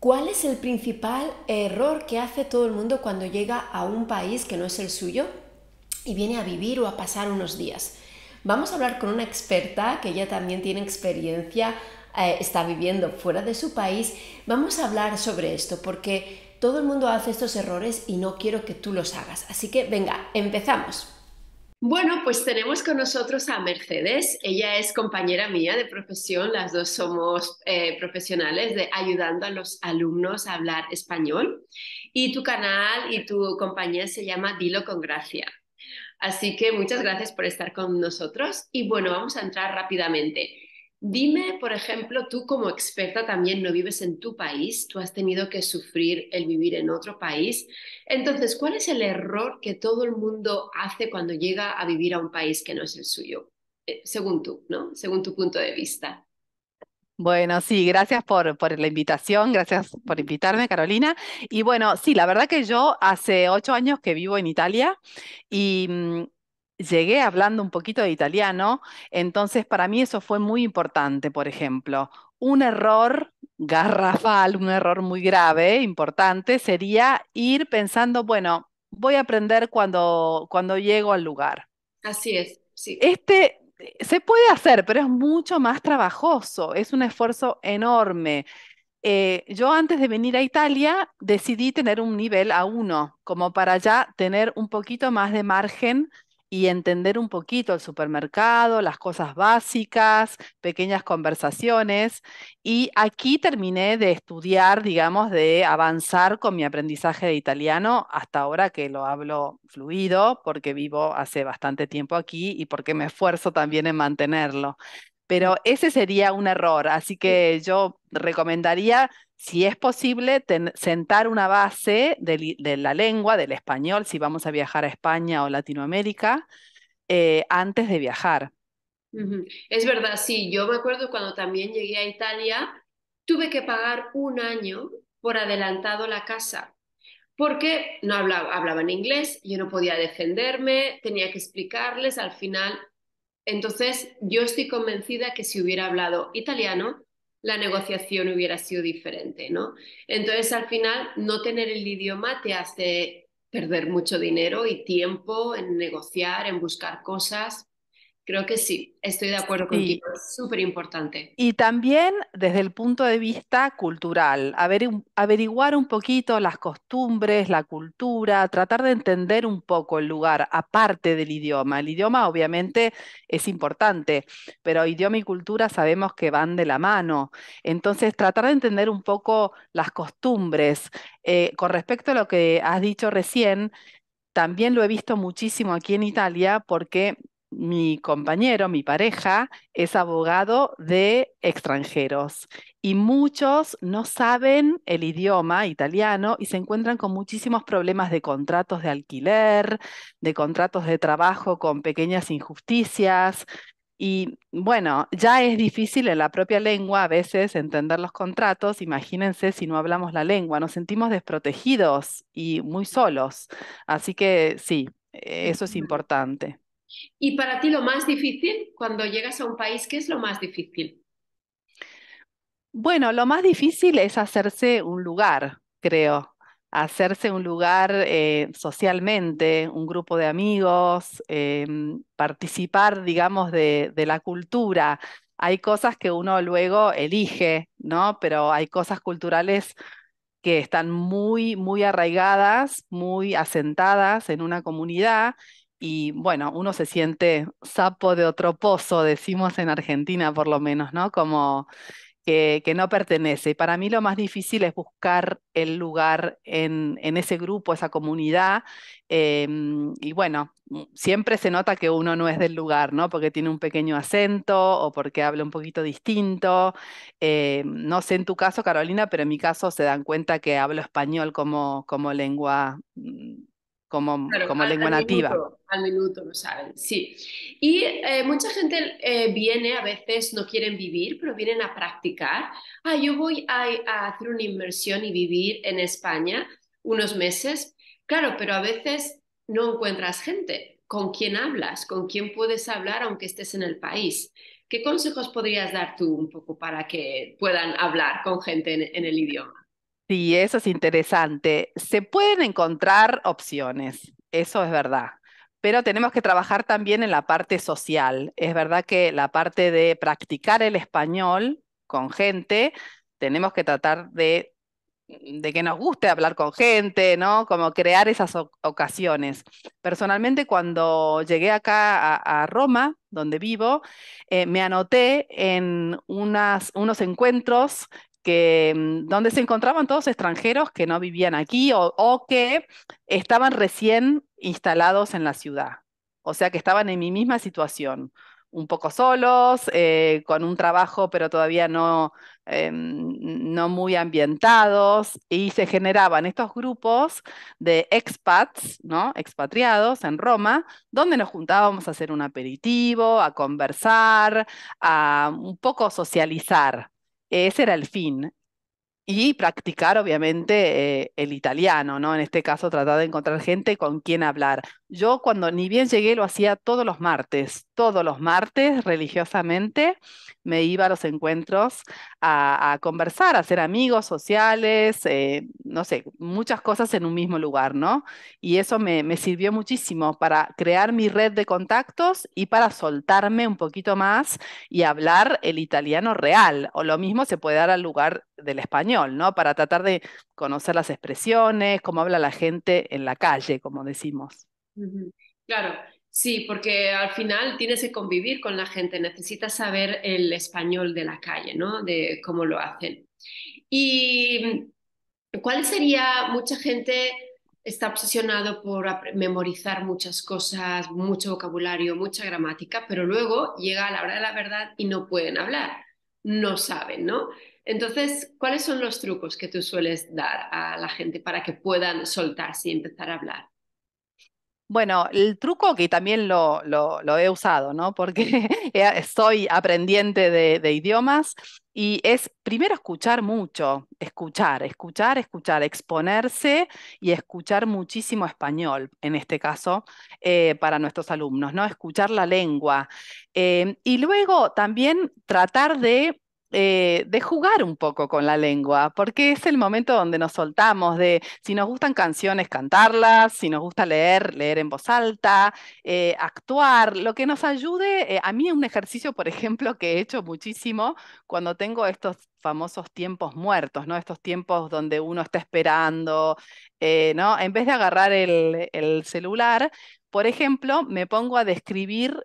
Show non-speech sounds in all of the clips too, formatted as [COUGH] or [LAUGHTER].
¿Cuál es el principal error que hace todo el mundo cuando llega a un país que no es el suyo y viene a vivir o a pasar unos días? Vamos a hablar con una experta que ella también tiene experiencia, eh, está viviendo fuera de su país. Vamos a hablar sobre esto porque todo el mundo hace estos errores y no quiero que tú los hagas. Así que venga, empezamos. Bueno, pues tenemos con nosotros a Mercedes. Ella es compañera mía de profesión. Las dos somos eh, profesionales de ayudando a los alumnos a hablar español. Y tu canal y tu compañía se llama Dilo con Gracia. Así que muchas gracias por estar con nosotros. Y bueno, vamos a entrar rápidamente. Dime, por ejemplo, tú como experta también no vives en tu país, tú has tenido que sufrir el vivir en otro país. Entonces, ¿cuál es el error que todo el mundo hace cuando llega a vivir a un país que no es el suyo? Eh, según tú, ¿no? Según tu punto de vista. Bueno, sí, gracias por, por, la invitación, gracias por invitarme, Carolina. Y bueno, sí, la verdad que yo hace ocho años que vivo en Italia y mm, llegué hablando un poquito de italiano, entonces para mí eso fue muy importante, por ejemplo. Un error garrafal, un error muy grave, importante, sería ir pensando, bueno, voy a aprender cuando, cuando llego al lugar. Así es, sí. Este se puede hacer, pero es mucho más trabajoso, es un esfuerzo enorme. Eh, yo antes de venir a Italia decidí tener un nivel A1, como para ya tener un poquito más de margen y entender un poquito el supermercado, las cosas básicas, pequeñas conversaciones. Y aquí terminé de estudiar, digamos, de avanzar con mi aprendizaje de italiano hasta ahora que lo hablo fluido porque vivo hace bastante tiempo aquí y porque me esfuerzo también en mantenerlo pero ese sería un error. Así que yo recomendaría, si es posible, sentar una base de, la lengua, del español, si vamos a viajar a España o Latinoamérica, eh, antes de viajar. Es verdad, sí, yo me acuerdo cuando también llegué a Italia, tuve que pagar un año por adelantado la casa, porque no hablaba, hablaba en inglés, yo no podía defenderme, tenía que explicarles, al final entonces, yo estoy convencida que si hubiera hablado italiano, la negociación hubiera sido diferente, ¿no? Entonces, al final, no tener el idioma te hace perder mucho dinero y tiempo en negociar, en buscar cosas. Creo que sí, estoy de acuerdo contigo, es súper importante. Y también desde el punto de vista cultural, averiguar un poquito las costumbres, la cultura, tratar de entender un poco el lugar, aparte del idioma. El idioma obviamente es importante, pero idioma y cultura sabemos que van de la mano. Entonces, tratar de entender un poco las costumbres. Eh, con respecto a lo que has dicho recién, también lo he visto muchísimo aquí en Italia porque mi compañero, mi pareja, es abogado de extranjeros y muchos no saben el idioma italiano y se encuentran con muchísimos problemas de contratos de alquiler, de contratos de trabajo con pequeñas injusticias. Y bueno, ya es difícil en la propia lengua a veces entender los contratos. Imagínense si no hablamos la lengua, nos sentimos desprotegidos y muy solos. Así que sí, eso es importante. Y para ti lo más difícil, cuando llegas a un país, ¿qué es lo más difícil? Bueno, lo más difícil es hacerse un lugar, creo, hacerse un lugar eh, socialmente, un grupo de amigos, em, participar, digamos, de, de, la cultura. Hay cosas que uno luego elige, ¿no? Pero hay cosas culturales que están muy, muy arraigadas, muy asentadas en una comunidad y bueno, uno se siente sapo de otro pozo, decimos en Argentina por lo menos, ¿no? Como que, que no pertenece. Y para mí lo más difícil es buscar el lugar en, ese grupo, esa comunidad. Em, y bueno, mm, siempre se nota que uno no es del lugar, ¿no? Porque tiene un pequeño acento o porque habla un poquito distinto. Eh, no sé en tu caso, Carolina, pero en mi caso se dan cuenta que hablo español como, como lengua mm, como, lengua nativa. al minuto lo saben, sí. Y eh, mucha gente eh, viene, a veces no quieren vivir, pero vienen a practicar. Ah, yo voy a, hacer una inmersión y vivir en España unos meses. Claro, pero a veces no encuentras gente. ¿Con quién hablas? ¿Con quién puedes hablar aunque estés en el país? ¿Qué consejos podrías dar tú un poco para que puedan hablar con gente en el idioma? Sí, eso es interesante. Se pueden encontrar opciones, eso es verdad, pero tenemos que trabajar también en la parte social. Es verdad que la parte de practicar el español con gente, tenemos que tratar de, que nos guste hablar con gente, ¿no? Como crear esas ocasiones. Personalmente, cuando llegué acá a, Roma, donde vivo, eh, me anoté en unos encuentros que, mm, donde se encontraban todos extranjeros que no vivían aquí o, que estaban recién instalados en la ciudad. O sea que estaban en mi misma situación un poco solos, eh, con un trabajo, pero todavía no, em, no muy ambientados, y se generaban estos grupos de expats, ¿no? expatriados en Roma, donde nos juntábamos a hacer un aperitivo, a conversar, a un poco socializar. Ese era el fin. Y practicar, obviamente, eh, el italiano, ¿no? En este caso, tratar de encontrar gente con quien hablar. Yo, cuando ni bien llegué, lo hacía todos los martes todos los martes religiosamente me iba a los encuentros a, conversar, a ser amigos sociales, eh, no sé, muchas cosas en un mismo lugar, ¿no? Y eso me, me sirvió muchísimo para crear mi red de contactos y para soltarme un poquito más y hablar el italiano real. O lo mismo se puede dar al lugar del español, ¿no? Para tratar de conocer las expresiones, cómo habla la gente en la calle, como decimos. Claro, Sí, porque al final tienes que convivir con la gente, necesitas saber el español de la calle, ¿no? De cómo lo hacen. ¿Y cuál sería, mucha gente está obsesionado por memorizar muchas cosas, mucho vocabulario, mucha gramática, pero luego llega a la hora de la verdad y no pueden hablar, no saben, ¿no? Entonces, ¿cuáles son los trucos que tú sueles dar a la gente para que puedan soltarse y empezar a hablar? Bueno, el truco que también lo, he usado, ¿no? Porque [LAUGHS] soy aprendiente de, idiomas y es primero escuchar mucho, escuchar, escuchar, escuchar, exponerse y escuchar muchísimo español, en este caso, eh, para nuestros alumnos, ¿no? Escuchar la lengua. Eh, y luego también tratar de eh, de jugar un poco con la lengua, porque es el momento donde nos soltamos, de si nos gustan canciones, cantarlas, si nos gusta leer, leer en voz alta, eh, actuar, lo que nos ayude, eh, a mí un ejercicio, por ejemplo, que he hecho muchísimo cuando tengo estos famosos tiempos muertos, ¿no? Estos tiempos donde uno está esperando, En vez de agarrar el celular, por ejemplo, me pongo a describir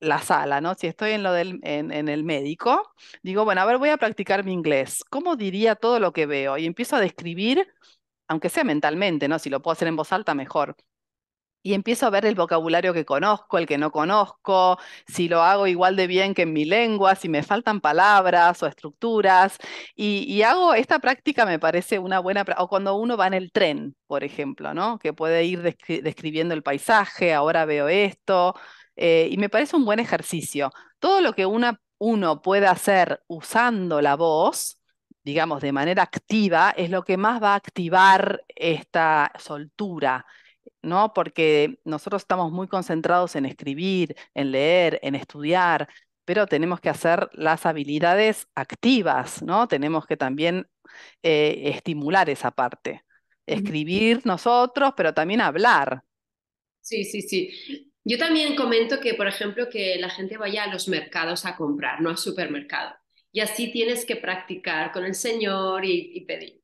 la sala, ¿no? Si estoy en lo del en, el médico, digo, bueno, a ver, voy a practicar mi inglés. ¿Cómo diría todo lo que veo? Y empiezo a describir, aunque sea mentalmente, ¿no? Si lo puedo hacer en voz alta, mejor. Y empiezo a ver el vocabulario que conozco, el que no conozco, si lo hago igual de bien que en mi lengua, si me faltan palabras o estructuras. Y, hago esta práctica, me parece una buena, o cuando uno va en el tren, por ejemplo, ¿no? Que puede ir describiendo el paisaje, ahora veo esto, eh, y me parece un buen ejercicio. Todo lo que una, uno pueda hacer usando la voz, digamos, de manera activa, es lo que más va a activar esta soltura, ¿no? Porque nosotros estamos muy concentrados en escribir, en leer, en estudiar, pero tenemos que hacer las habilidades activas, ¿no? Tenemos que también eh, estimular esa parte. Escribir nosotros, pero también hablar. Sí, sí, sí. Yo también comento que, por ejemplo, que la gente vaya a los mercados a comprar, no a supermercado. Y así tienes que practicar con el Señor y, pedir.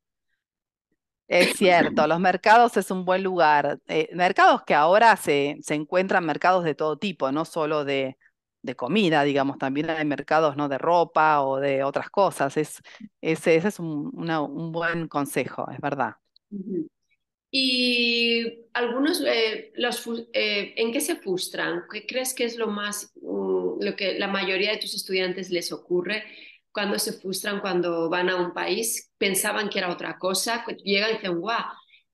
Es cierto, los mercados es un buen lugar. Eh, mercados que ahora se, se, encuentran mercados de todo tipo, no solo de, de, comida, digamos, también hay mercados ¿no? de ropa o de otras cosas. Es, ese es un, buen consejo, es verdad. Y algunos, eh, eh, ¿en qué se frustran? ¿Qué crees que es lo más, mm, lo que la mayoría de tus estudiantes les ocurre cuando se frustran cuando van a un país? Pensaban que era otra cosa, llegan y dicen, guau,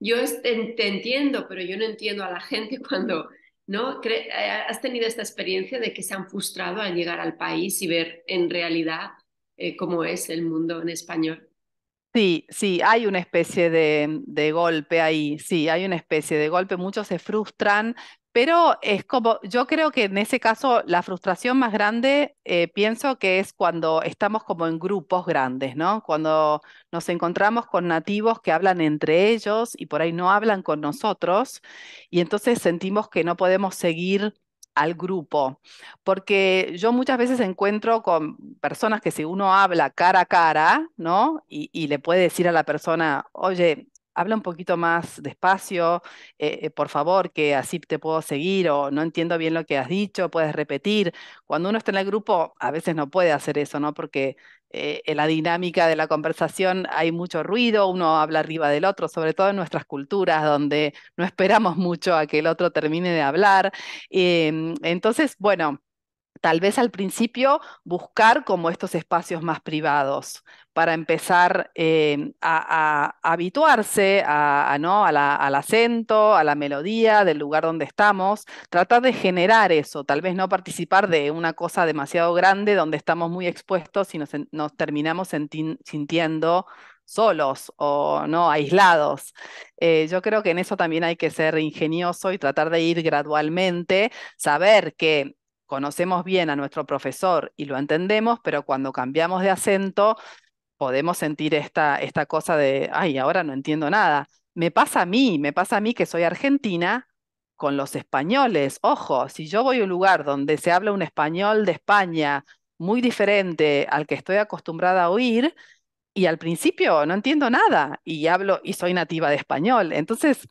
yo entiendo, pero yo no entiendo a la gente [LAUGHS] cuando, ¿no? Eh, ¿Has tenido esta experiencia de que se han frustrado al llegar al país y ver en realidad cómo es el mundo en español? Sí, sí, hay una especie de, golpe ahí, sí, hay una especie de golpe, muchos se frustran, pero es como, yo creo que en ese caso la frustración más grande eh, pienso que es cuando estamos como en grupos grandes, ¿no? Cuando nos encontramos con nativos que hablan entre ellos y por ahí no hablan con nosotros y entonces sentimos que no podemos seguir al grupo, porque yo muchas veces encuentro con personas que si uno habla cara a cara, ¿no? Y, le puede decir a la persona, oye, habla un poquito más despacio, eh, eh, por favor, que así te puedo seguir o no entiendo bien lo que has dicho, puedes repetir. Cuando uno está en el grupo, a veces no puede hacer eso, ¿no? Porque eh, en la dinámica de la conversación hay mucho ruido, uno habla arriba del otro, sobre todo en nuestras culturas donde no esperamos mucho a que el otro termine de hablar. Em, entonces, bueno, tal vez al principio buscar como estos espacios más privados para empezar eh, a, habituarse a, ¿no? al acento, a la melodía del lugar donde estamos, tratar de generar eso, tal vez no participar de una cosa demasiado grande donde estamos muy expuestos y nos, terminamos sintiendo solos o no aislados. Eh, yo creo que en eso también hay que ser ingenioso y tratar de ir gradualmente, saber que conocemos bien a nuestro profesor y lo entendemos, pero cuando cambiamos de acento podemos sentir esta, esta cosa de, ay, ahora no entiendo nada. Me pasa a mí, me pasa a mí que soy argentina con los españoles. Ojo, si yo voy a un lugar donde se habla un español de España muy diferente al que estoy acostumbrada a oír, y al principio no entiendo nada y hablo y soy nativa de español. Entonces,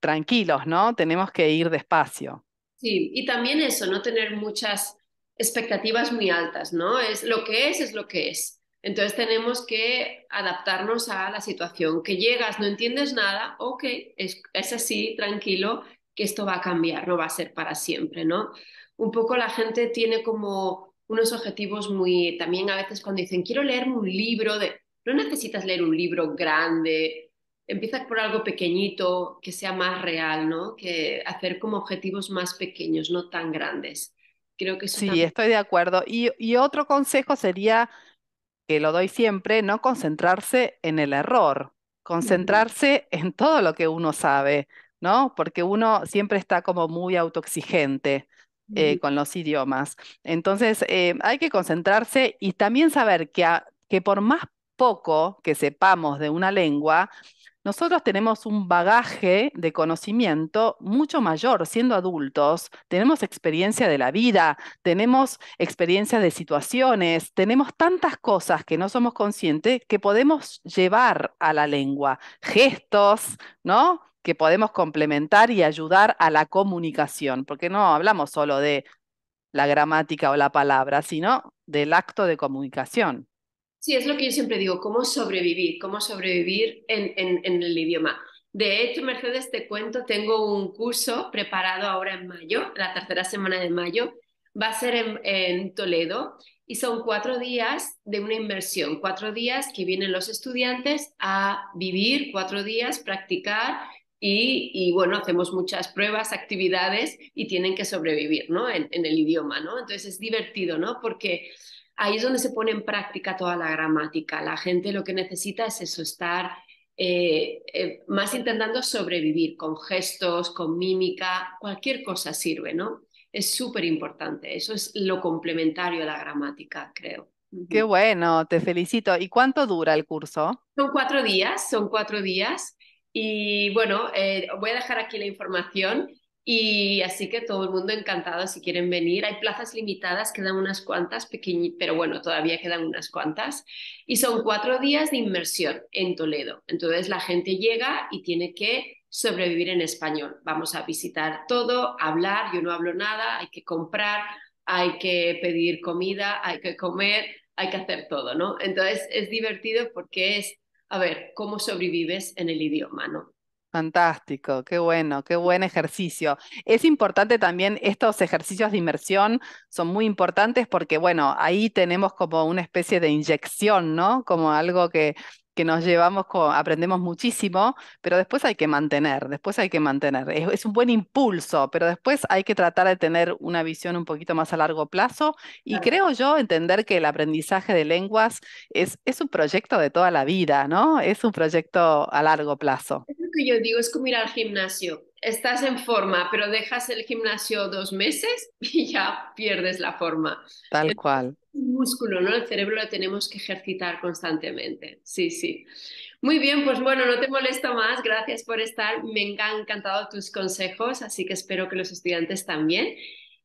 tranquilos, ¿no? Tenemos que ir despacio. Sí, y también eso, no tener muchas expectativas muy altas, ¿no? Es lo que es, es lo que es. Entonces tenemos que adaptarnos a la situación, que llegas, no entiendes nada, ok, es, es así, tranquilo, que esto va a cambiar, no va a ser para siempre, ¿no? Un poco la gente tiene como unos objetivos muy, también a veces cuando dicen, quiero leerme un libro, de, no necesitas leer un libro grande, empieza por algo pequeñito, que sea más real, ¿no? Que hacer como objetivos más pequeños, no tan grandes. Creo que Sí, estoy de acuerdo. Y, otro consejo sería, que lo doy siempre, no concentrarse en el error, concentrarse en todo lo que uno sabe, ¿no? Porque uno siempre está como muy autoexigente. Eh, con los idiomas. Entonces, eh, hay que concentrarse y también saber que, que por más poco que sepamos de una lengua, nosotros tenemos un bagaje de conocimiento mucho mayor siendo adultos, tenemos experiencia de la vida, tenemos experiencia de situaciones, tenemos tantas cosas que no somos conscientes que podemos llevar a la lengua, gestos, ¿no? que podemos complementar y ayudar a la comunicación, porque no hablamos solo de la gramática o la palabra, sino del acto de comunicación. Sí, es lo que yo siempre digo, cómo sobrevivir, cómo sobrevivir en, en, el idioma. De hecho, Mercedes, te cuento, tengo un curso preparado ahora en mayo, la tercera semana de mayo, va a ser en, Toledo y son cuatro días de una inmersión, cuatro días que vienen los estudiantes a vivir, cuatro días, practicar y, bueno, hacemos muchas pruebas, actividades y tienen que sobrevivir, ¿no? En, en, el idioma, ¿no? Entonces es divertido, ¿no? Porque ahí es donde se pone en práctica toda la gramática. La gente lo que necesita es eso, estar eh, eh, más intentando sobrevivir con gestos, con mímica, cualquier cosa sirve, ¿no? Es súper importante, eso es lo complementario a la gramática, creo. Qué bueno, te felicito. ¿Y cuánto dura el curso? Son cuatro días, son cuatro días. Y bueno, eh, voy a dejar aquí la información. Y así que todo el mundo encantado si quieren venir. Hay plazas limitadas, quedan unas cuantas, pequeñitas, pero bueno, todavía quedan unas cuantas. Y son cuatro días de inmersión en Toledo. Entonces la gente llega y tiene que sobrevivir en español. Vamos a visitar todo, hablar, yo no hablo nada, hay que comprar, hay que pedir comida, hay que comer, hay que hacer todo, ¿no? Entonces es divertido porque es, a ver, cómo sobrevives en el idioma, ¿no? Fantástico, qué bueno, qué buen ejercicio. Es importante también, estos ejercicios de inmersión son muy importantes porque, bueno, ahí tenemos como una especie de inyección, ¿no? Como algo que, que nos llevamos, aprendemos muchísimo, pero después hay que mantener, después hay que mantener. Es, un buen impulso, pero después hay que tratar de tener una visión un poquito más a largo plazo y creo yo entender que el aprendizaje de lenguas es, es un proyecto de toda la vida, ¿no? Es un proyecto a largo plazo. Es lo que yo digo, es como ir al gimnasio estás en forma, pero dejas el gimnasio dos meses [LAUGHS] y ya pierdes la forma. Tal cual. El músculo, ¿no? El cerebro lo tenemos que ejercitar constantemente. Sí, sí. Muy bien, pues bueno, no te molesto más. Gracias por estar. Me han encantado tus consejos, así que espero que los estudiantes también.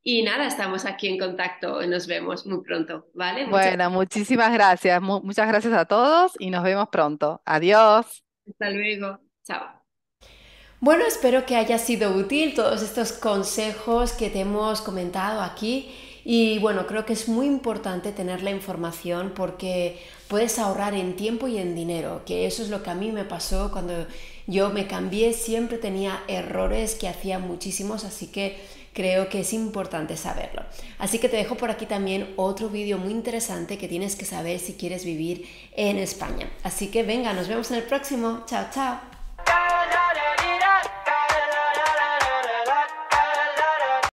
Y nada, estamos aquí en contacto. y Nos vemos muy pronto, ¿vale? Bueno, muchísimas gracias. muchas gracias a todos y nos vemos pronto. Adiós. Hasta luego. Chao. Bueno, espero que haya sido útil todos estos consejos que te hemos comentado aquí. Y bueno, creo que es muy importante tener la información porque puedes ahorrar en tiempo y en dinero, que eso es lo que a mí me pasó cuando yo me cambié, siempre tenía errores que hacía muchísimos, así que creo que es importante saberlo. Así que te dejo por aquí también otro vídeo muy interesante que tienes que saber si quieres vivir en España. Así que venga, nos vemos en el próximo. Chao, chao.